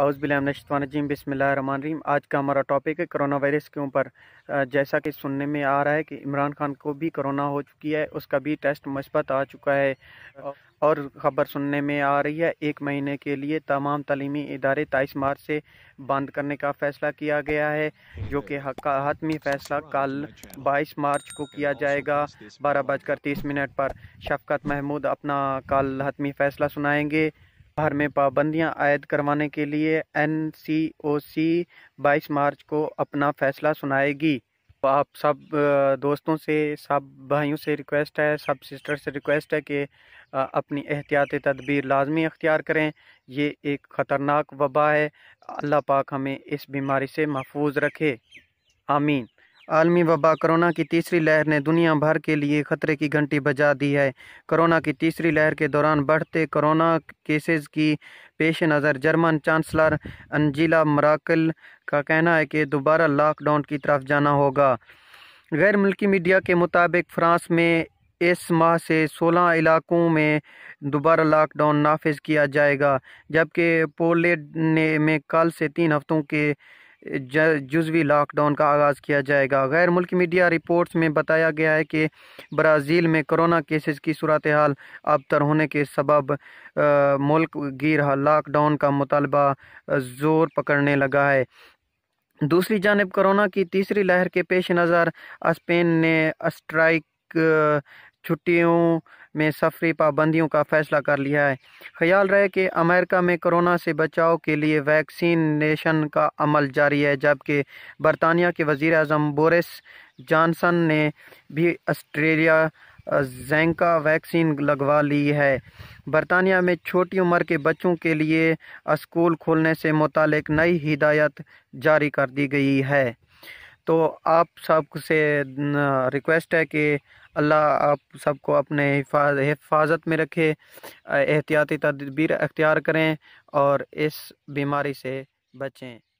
अउज़बिलमनशतवानजीम बसमीम आज का हमारा टॉपिक है करोना वायरस के ऊपर जैसा कि सुनने में आ रहा है कि इमरान खान को भी करोना हो चुकी है उसका भी टेस्ट मस्बत आ चुका है और ख़बर सुनने में आ रही है एक महीने के लिए तमाम तलीमी इदारे तेईस मार्च से बंद करने का फ़ैसला किया गया है जो कि हतमी फ़ैसला कल बाईस मार्च को किया जाएगा बारह बजकर तीस मिनट पर शफकत महमूद अपना कल हतमी फ़ैसला सुनाएंगे भर में पाबंदियां आयद करवाने के लिए एनसीओसी 22 मार्च को अपना फैसला सुनाएगी तो आप सब दोस्तों से सब भाइयों से रिक्वेस्ट है सब सिस्टर से रिक्वेस्ट है कि अपनी एहतियाती तदबीर लाजमी अख्तियार करें ये एक ख़तरनाक वबा है अल्लाह पाक हमें इस बीमारी से महफूज रखे आमीन आलमी वबा कोरोना की तीसरी लहर ने दुनिया भर के लिए खतरे की घंटी बजा दी है कोरोना की तीसरी लहर के दौरान बढ़ते कोरोना केसेस की पेश नज़र जर्मन चांसलर अंजिला मराकल का कहना है कि दोबारा लॉकडाउन की तरफ जाना होगा गैर मुल्की मीडिया के मुताबिक फ्रांस में इस माह से 16 इलाकों में दोबारा लॉकडाउन नाफज किया जाएगा जबकि पोलेंड ने में कल से तीन हफ्तों के जुजवी लॉकडाउन का आगाज़ किया जाएगा गैर मुल्की मीडिया रिपोर्ट्स में बताया गया है कि ब्राज़ील में कोरोना केसेस की सूरत हाल अबतर होने के सबब मुल्क गिर लॉकडाउन का मुतालबा ज़ोर पकड़ने लगा है दूसरी जानब कोरोना की तीसरी लहर के पेश नज़र स्पेन ने स्ट्राइक छुट्टियों में सफरी पाबंदियों का फैसला कर लिया है ख्याल रहे कि अमेरिका में कोरोना से बचाव के लिए वैक्सीनेशन का अमल जारी है जबकि बरतानिया के वज़ी अजम बोरिस जॉनसन ने भी ऑस्ट्रेलिया जैंका वैक्सीन लगवा ली है बरतानिया में छोटी उम्र के बच्चों के लिए स्कूल खोलने से मुतल नई हिदायत जारी कर दी गई है तो आप सब से रिक्वेस्ट है कि अल्लाह आप सबको अपने हिफाजत में रखे एहतियाती तदबीर अख्तियार करें और इस बीमारी से बचें